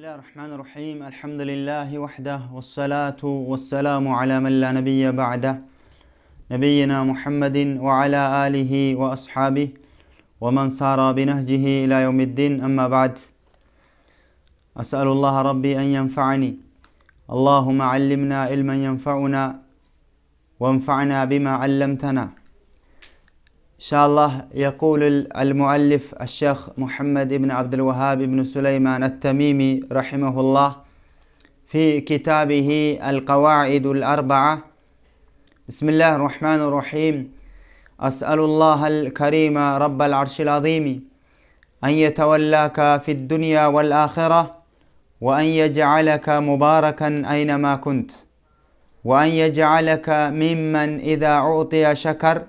الرحمن الرحيم الحمد لله وحده والصلاة والسلام على من لا نبي بعده نبينا محمد وعلى آله وأصحابه ومن سار بنهجه إلى يوم الدين أما بعد أسأل الله ربي أن ينفعني اللهم علمنا علما ينفعنا وانفعنا بما علمتنا إن شاء الله يقول المؤلف الشيخ محمد بن عبد الوهاب بن سليمان التميمي رحمه الله في كتابه القواعد الأربعة بسم الله الرحمن الرحيم أسأل الله الكريم رب العرش العظيم أن يتولاك في الدنيا والآخرة وأن يجعلك مباركا أينما كنت وأن يجعلك ممن إذا أعطي شكر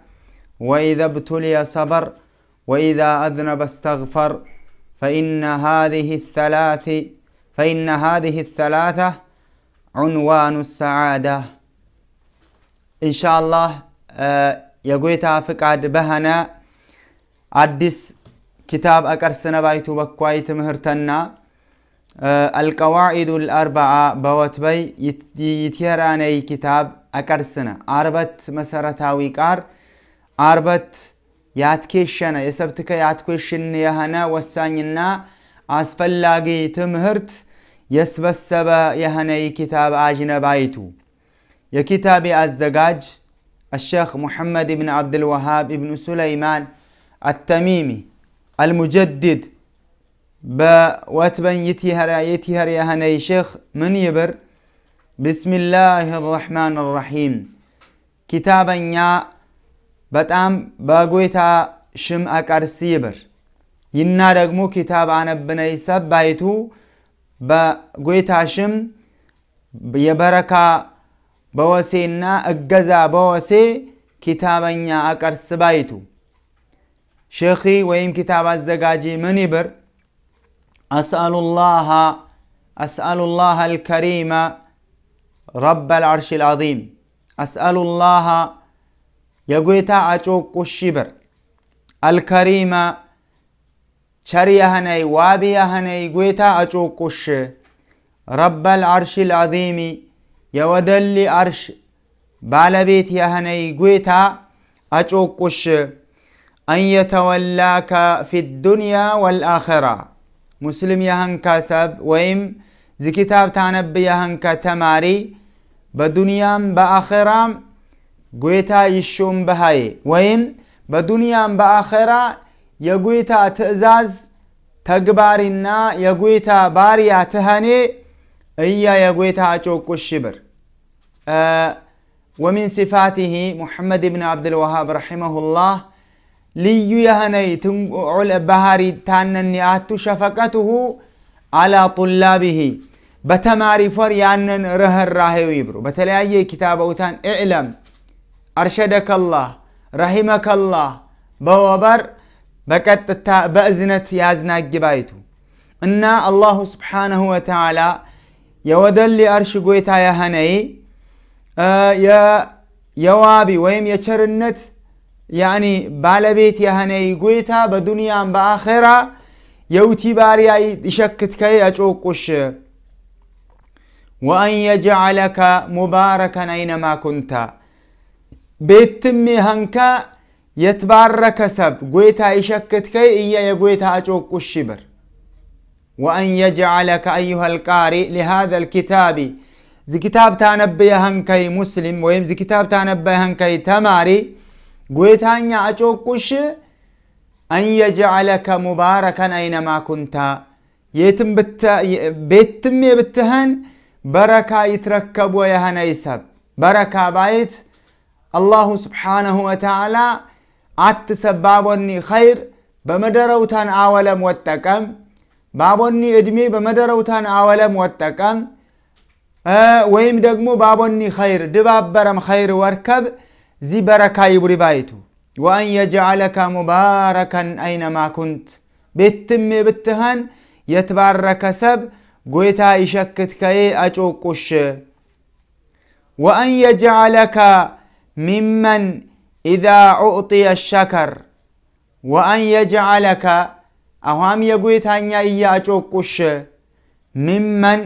وإذا ابتلي صبر وإذا أذنب استغفر فإن هذه الثلاث فإن هذه الثلاثة عنوان السعادة إن شاء الله آه، يقويتا فقعد بهنا عدس كتاب أكرسنا بايتو بكوايت مهرتنا آه، القواعد الأربعة بوت بوتبي يتيراني كتاب أكرسنا عربت مسارتاوي قار عربت ياتكيشنا يسبتك ياتكيشن يهنا وسانينا أسفلاقي تمهرت يسبسب يهني كتاب أجنبايتو يا كتاب الزجاج الشيخ محمد بن عبد الوهاب بن سليمان التميمي المجدد واتبن يتيهر يتيهر يا هني شيخ من يبر بسم الله الرحمن الرحيم كتابا يا በጣም በጎይታ ሽም አቀርሲ ይብር ይና ደግሞ ኪታብ አነብነ ሰባይቱ በጎይታ ሽም የበረካ በወሴና እገዛ በወሴ ኪታበኛ አቀርስ ባይቱ ሼኺ ወይም ኪታብ አዘጋጂ ምን ይብር أسأل الله أسأل الله الكريم رب العرش العظيم أسأل الله يقويتا عجوك الشبر الكريم شريهني وابيهني قويتا أجوك رب العرش العظيم يودل عرش بالبيت يهني قويتا أجوك أن يتولاك في الدنيا والآخرة مسلم يهن كسب ويم زي كتاب تانب يهن كتماري بدنيا بآخرة قويتا يشوم بهاي ويم بدنيا بآخرة يقويتا تأزاز تقبارنا يقويتا باريا تهني إيا يقويتا أجوك الشبر أه ومن صفاته محمد بن عبد الوهاب رحمه الله ليو يهني تنقل بهاري تان نيات شفقته على طلابه بتماري فر يان ره الراهي ويبرو بتلاقي أي كتاب وتان اعلم أرشدك الله رحمك الله بوبر بكت تا بأزنت يازنا جبايتو إن الله سبحانه وتعالى يودل أرش قويتا يهني آه يا يوابي ويم يشرنت يعني بالبيت يهني قويتا بدنيا بآخرة يوتي باريا يشكت كي أجوكوش وأن يجعلك مباركا أينما كنت بيت تمي هنكا يتبارك سب قويتا يشكت كي إيا يقويتا أجوكوش بر وأن يجعلك أيها القارئ لهذا الكتاب زي كتاب تانبي هنكي مسلم ويم زي كتاب تانبي هنكي تماري ጎይታኛ አጮቁሽ አንየጅዓለከ ሙባረከን አይነማ ኩንታ ቤትም የብትህን በረካ ይትረከቡ ወየህነ ይሰብ በረካ ባይት አላሁ ስብሓነሁ ወተዓላ አትሰብ ባቦኒ ኸይር በመደረውታን አወለም ወጠቀም ባቦኒ እድሜ በመደረውታን አወለም ወጠቀም ወይም ደግሞ ባቦኒ ኸይር ድባበረም ኸይር ወርከብ زي بركة يبري بايتو وأن يجعلك مباركا أينما كنت بتم بتهن يتبارك سب قويتا يشكت كي أجوكوش وأن يجعلك ممن إذا أعطي الشكر وأن يجعلك أهام يقويتا يا أجوكوش ممن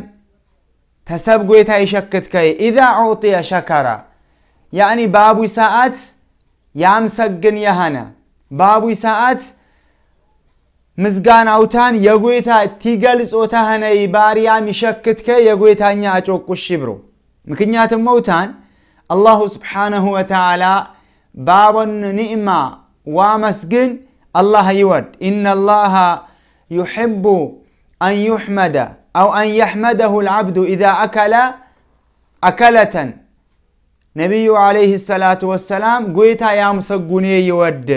تسب قويتا يشكت كي إذا أعطي شكرا يعني بابو ساعات يامسجن يهنا بابو ساعات مزجان أوتان يغويتا تيجلس أوتان أي باريا مشكت كي يجويتا نعجوك الشبرو موتان الله سبحانه وتعالى بابا النئمة ومسجن الله يود إن الله يحب أن يحمد أو أن يحمده العبد إذا أكل أكلة ነቢዩ ዓለይህ ሰላቱ ወሰላም ጎይታ ያምሰጉኔ ይወድ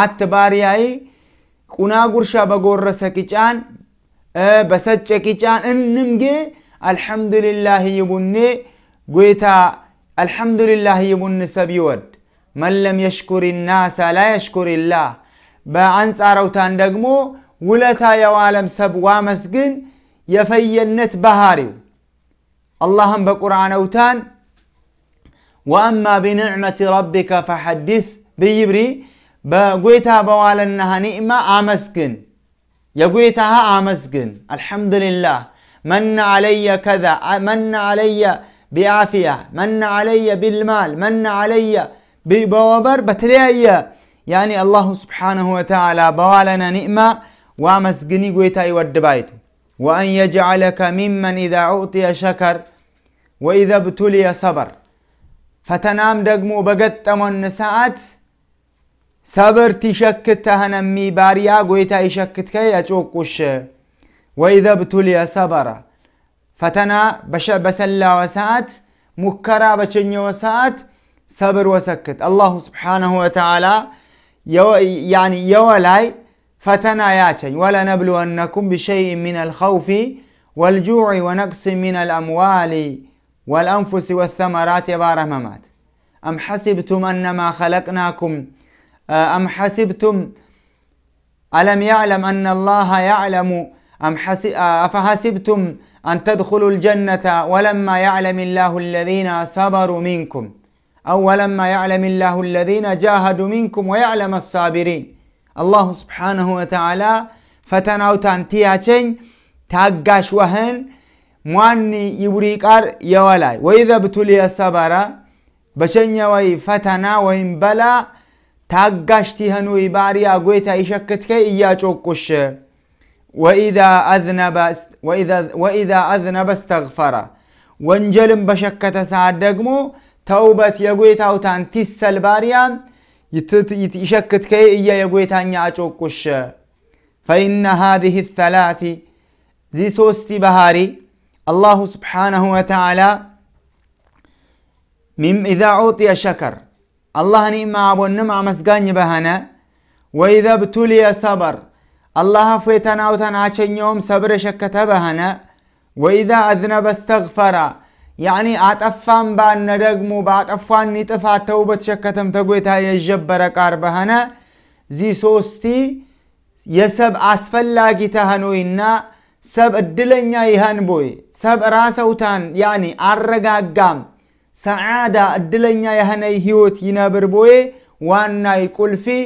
አት ባሪያይ ቁና ጉርሻ በጎረሰ ቂጫን በሰጨ ቂጫን እንምጌ አልሐምዱሊላህ ይቡኔ ጎይታ አልሐምዱሊላህ ይቡን ሰብ ይወድ መለም የሽኩሪ ናሳ ላ የሽኩሪላህ በአንጻረውታን ደግሞ ውለታ የዋለም ሰብ ዋመስግን የፈየነት ባህሪው አላህም በቁርአን አውታን وأما بنعمة ربك فحدث بيبري بقويتها بوالا إنها يا عمسكن يقويتها امسكن الحمد لله من علي كذا من علي بعافية من علي بالمال من علي ببوابر بتريا يعني الله سبحانه وتعالى بوالنا نعمه ومسجني قويتا يود بايتو وأن يجعلك ممن إذا أعطي شكر وإذا ابتلي صبر فتنام دقمو بقتمو النساعات صبر تشكت تهنمي باريا قويتا يشكت كي يجوكوش وإذا بتولي صبر فتنا بش بسلا وساعات مكرا بچن وساعات صبر وسكت الله سبحانه وتعالى يو يعني يولاي فتنا ياتي ولا نبلو أنكم بشيء من الخوف والجوع ونقص من الأموال والأنفس والثمرات يا بارممات أم حسبتم أنما خلقناكم آه، أم حسبتم ألم يعلم أن الله يعلم أم آه، أفحسبتم أن تدخلوا الجنة ولما يعلم الله الذين صبروا منكم أو ولما يعلم الله الذين جاهدوا منكم ويعلم الصابرين الله سبحانه وتعالى فتناو تانتياتين تاقاش وهن ሟኒ ይቡሪ ቃር የወላይ ወይዘ ብቱል የሰበራ በሸኛ ወይ ፈተና ወይም በላ ታጋሽ ቲኸኑ ባሪያ ጎይታ ይሸክትከ እያጮቁሽ ወኢዛ አዝነበ እስተግፈረ ወንጀልን በሸከተ ሰዓት ደግሞ ተውበት የጎይታውታን ቲሰል ባሪያ ይሸክትከ እያ የጎይታኛ አጮቁሽ ፈኢነ ሃዚህ ሰላቲ ዚ ሶስቲ ባህሪ الله سبحانه وتعالى مم إذا أعطي شكر الله نعمة عبو النمع مسقان بهنا وإذا ابتلي صبر الله فيتنا وتنا عشان يوم صبر شكت بهنا وإذا أذنب استغفر يعني أتفهم بأن بعد بأتفهم نتفع توبة شكتم تقويتها يجبر كاربهنا زي سوستي يسب أسفل لاقي تهنوينا سب الدلنيا يهان بوي سب راسوتان يعني عرقا قام سعادة الدلنيا يهان اي هيوت ينابر بوي وانا يقول في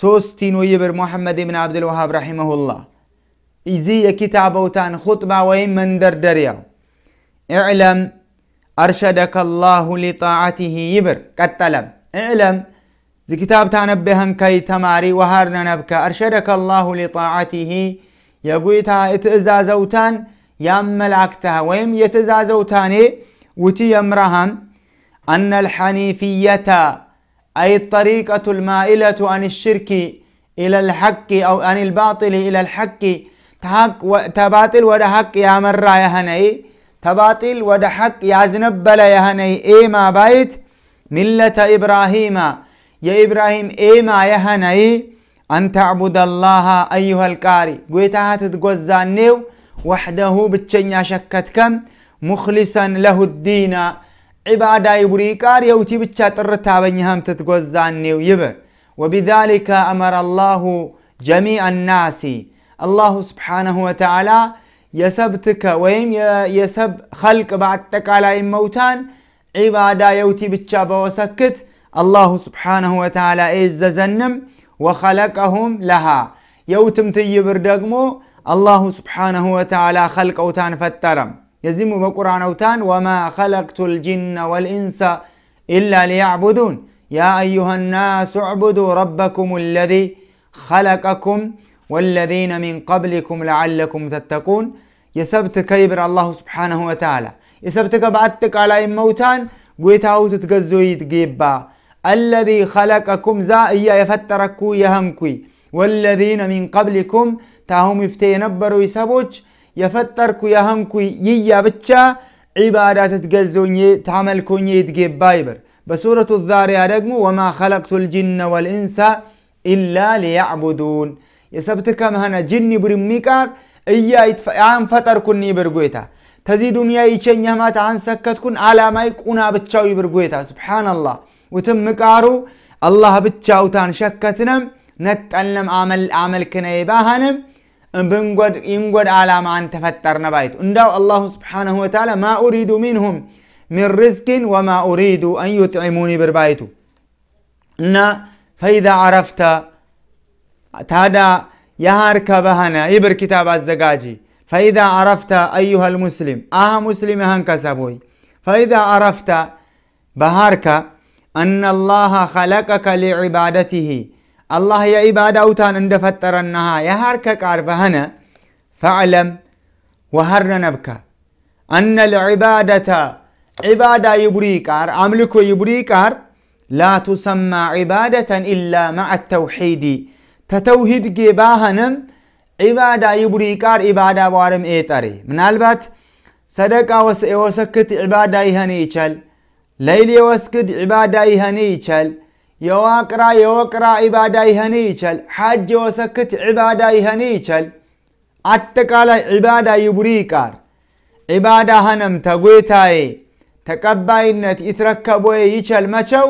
سوستين ويبر محمد بن عبد الوهاب رحمه الله ازي كتاب اوتان خطبة وين من در دريا اعلم ارشدك الله لطاعته يبر كالتلم اعلم زي كتاب تانبهن كي تماري وهارنا نبكى ارشدك الله لطاعته يبر የጉይታ የትእዛዘውታን ያመላክተሃ ወይም የትእዛዘውታኔ وتي يمرهن أن الحنيفية أي الطريقة المائلة عن الشرك إلى الحق أو عن الباطل إلى الحق تحق و... تباطل ودا حق يا مرة يا هني تباطل ودا حق يا زنبل يا هني إيه ما بايت ملة إبراهيم يا إبراهيم إيه ما يا هني أن تعبد الله أيها الكاري قويتها تتقوزا نيو وحده بتشنيا شكتكم مخلصا له الدين عبادة يبري قاري يوتي بتشا ترتا بنيهم تتقوزا نيو يبر وبذلك أمر الله جميع الناس الله سبحانه وتعالى يسبتك ويم يسب خلق بعد تكالا موتان عبادة يوتي بتشا وسكت الله سبحانه وتعالى إززنم إيه وخلقهم لها يوتم تيبر دقمو الله سبحانه وتعالى خلق أوتان فترم يزم بقرآن أوتان وما خلقت الجن والإنس إلا ليعبدون يا أيها الناس اعبدوا ربكم الذي خلقكم والذين من قبلكم لعلكم تتقون يسبت كيبر الله سبحانه وتعالى يسبت كبعتك على الموتان قويتاو تتقزو يتقيبا الذي خلقكم زا إيا يفتركو يهمكوي والذين من قبلكم تاهم يفتينبروا يسبوج يفتركو يهمكوي ييا بتشا عبادات تعمل تعملكوني يتجيب بايبر بسورة الذارية رقمو وما خلقت الجن والإنس إلا ليعبدون يسبتك هنا جن برميكار إيا يتفعان فتر كني برقويتا تزيدون يا إيشان يهمات عن سكتكن على ما يكونا بتشاوي برقويتا سبحان الله مكارو الله بتشاوتان شكتنم نتعلم عمل عمل كنا يباهنم بنقد ينقد على ما أنت فترنا بيت انداو الله سبحانه وتعالى ما أريد منهم من رزق وما أريد أن يطعموني بربايتو ان ፈይዳ አረፍተ ታዳ የሃርከ በሃነ يبر كتاب الزجاجي فاذا عرفت ايها المسلم اه مسلم የሃንከሰብ ሆይ ፈይዳ አረፍተ በሃርከ أن الله خلقك لعبادته الله يا عبادة أوتان عند فترنها يا هركك عرفهنا فاعلم وهرنا نبكى أن العبادة عبادة يبريكار أملك يبريكار لا تسمى عبادة إلا مع التوحيد تتوحيد جباهنم عبادة يبريكار عبادة وارم إيتاري من البت صدقة وسكت عبادة يهني يشل ليل يوسكد عبادة يهنيشل يواقرا يوقرا عبادة يهنيشل حج يوسكت عبادة يهنيشل أتقال عبادة يبريكار عبادة هنم تقويتاي تقباينت يتركبوا يشل مچو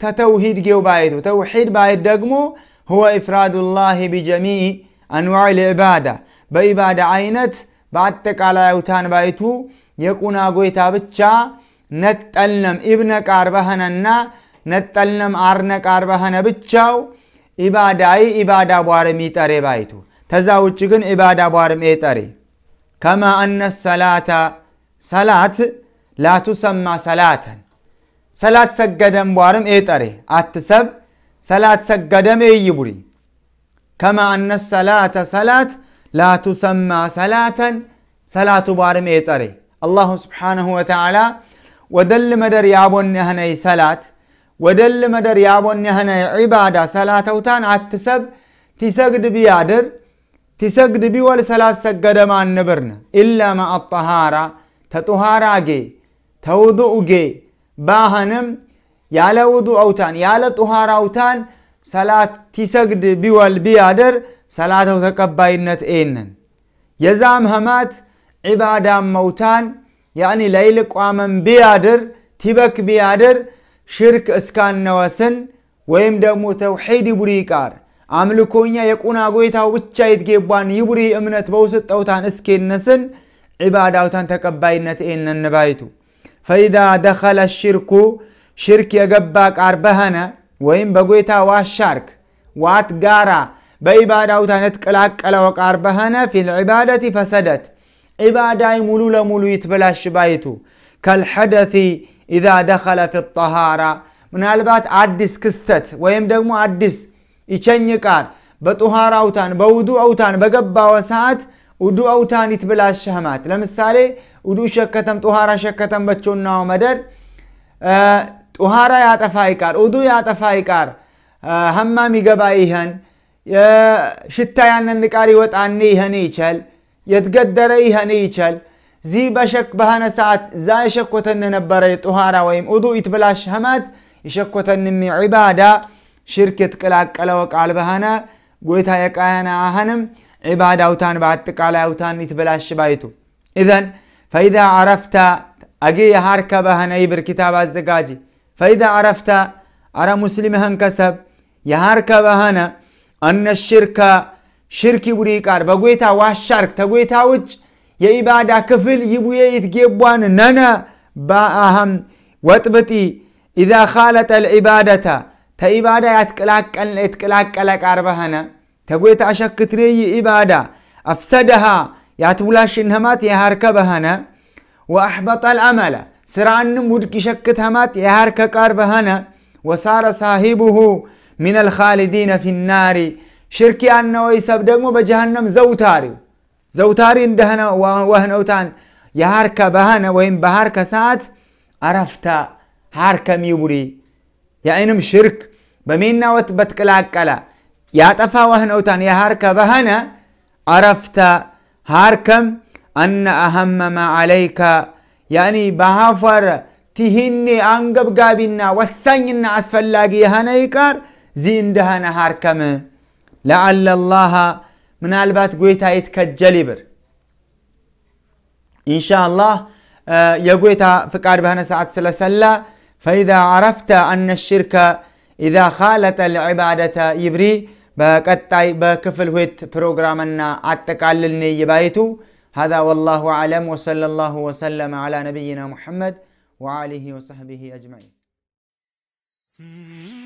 تتوحيد جيو بايتو توحيد بايت دقمو هو إفراد الله بجميع أنواع العبادة بإبادة عينت بعد تقال يوتان بايتو يكون أقويتا بتشا ነጠልነም ኢብነ ቃርበኸነና ነጠልነም አርነ ቃርበኸነ ብቻው ኢባዳይ ኢባዳ ቧርም ይጠሬ ባይቱ ተዛ ውጭ ግን ኢባዳ ቧርም ኤጠሬ ከማ አነ ሰላታ ሰላት ላቱሰማ ሰላተን ሰላት ሰገደም ቧርም ኤጠሬ አትሰብ ሰላት ሰገደም ኤይቡሪ ከማ አነ ሰላተ ሰላት ላቱሰማ ሰላተን ሰላቱ ቧርም ኤጠሬ አላሁ ስብሓነሁ ወተዓላ ወደል መደር ያቦን ያህነይ ሰላት ወደል መደር ያቦን ያህነይ ዒባዳ ሰላተውታን አትሰብ ቲሰግድ ቢያድር ቲሰግድ ቢወል ሰላት ሰገደ ማንብርነ ኢላ ማአጠሃራ ተጡሃራ ጌ ተውዱኡ ጌ ባኸንም ያለ ውዱእ አውታን ያለ ጡሃራ አውታን ሰላት ቲሰግድ ቢወል ቢያድር ሰላተው ተቀባይነት ኤነን የዛም ህማት ዒባዳም መውታን ያኒ ለይል ቋመን ቢያድር ቲበክ ቢያድር ሽርክ እስካነወስን ወይም ደግሞ ተውሒድ ይቡሪ ቃር አምልኮኛ የቁና ጎይታው ብቻ ይትጌቧን ይቡሪ እምነት በውስጠውታን እስኬነስን ዒባዳውታን ተቀባይነት ኤነን ባይቱ ፈኢዛ ደኸለ ሽርኩ ሽርክ የገባ ቃር በኸነ ወይም በጎይታ ዋሻርክ ዋት ጋራ በኢባዳውታን የትቀላቀለው ቃር በኸነ ፊልዕባደቲ ፈሰደት ዒባዳይ ሙሉ ለሙሉ ይትበላሽ ባይቱ ከልሐደሲ ኢዛ ደኸለ ፊ ጠሃራ ምናልባት አዲስ ክስተት ወይም ደግሞ አዲስ ይቸኝ ቃል በጡሃር አውታን በውዱ አውታን በገባወ ሰዓት ውዱ አውታን ይትብላሸህማት ለምሳሌ ውዱ ሸከተም ጡሃራ ሸከተም በቾናው መደር ጡሃራ ያጠፋ ይቃር ውዱ ያጠፋ ይቃር ህማም ይገባ ይህን ሽታ ያነን ቃር ይወጣኒ ይህን ይቸል يتقدر إيها نيشال زي بشك بهانا ساعات زاي شكوتن نبرة طهارة ويم أدو اتبلاش همات يشكوتن من عبادة شركة كلاك كلاوك على بهانا قويت هايك ايانا اهانم عبادة أوتان بعدتك على أوتان اتبلاش بايتو إذن فإذا عرفت أجي هاركا بهانا ايبر كتاب الزقاجي فإذا عرفت أرى مسلم هنكسب يهاركا بهانا أن الشركة ሽርክ ይቡሬ ቃር በጎይታ ዋሻርክ ተጎይታ ውጭ የኢባዳ ክፍል ይቡዬ ይትጌቧን ነነ በአህም ወጥብጢ ኢዛ ኻለጠ ልዕባደተ ተኢባዳ ያትቅላቀለ ቃር በኸነ ተጎይታ አሸክትሬይ ኢባዳ አፍሰደሃ ያትውላሽ እንኸማት የሃርከ በኸነ ወአሕበጠ ልአመለ ስራንም ውድቅ ይሸክት ኸማት የሃርከ ቃር በኸነ ወሳረ ሳሂቡሁ ምን አልኻሊዲነ ፊ ናሪ ሽርክ ያነ ወይ ሰብ ደግሞ በጀሃነም ዘውታሪ ዘውታሪ እንደሆነ ወህነውታን የሃርከ ባህነ ወይም በሃርከ ሰዓት አረፍታ ሃርከ ሚቡሪ የአይንም ሽርክ በሜናወት በትቀላቀላ ያጠፋ ወህነውታን የሃርከ ባህነ አረፍታ ሃርከም አነ አሀመማ አለይከ ያኒ በሃፈር ቲህኒ አንገብጋቢና ወሳኝና አስፈላጊ የሃነ ይቃር ዚ እንደሃነ ሃርከም لعل الله من البات قويتا يتكجل بر إن شاء الله آه، يقويتا فكار بهنا ساعة سلسلة فإذا عرفت أن الشرك إذا خالت العبادة يبري بكتاي بكفل هيت بروغرامنا عتقللني يبايتو هذا والله أعلم وصلى الله وسلم على نبينا محمد وعليه وصحبه أجمعين 嗯。Hmm.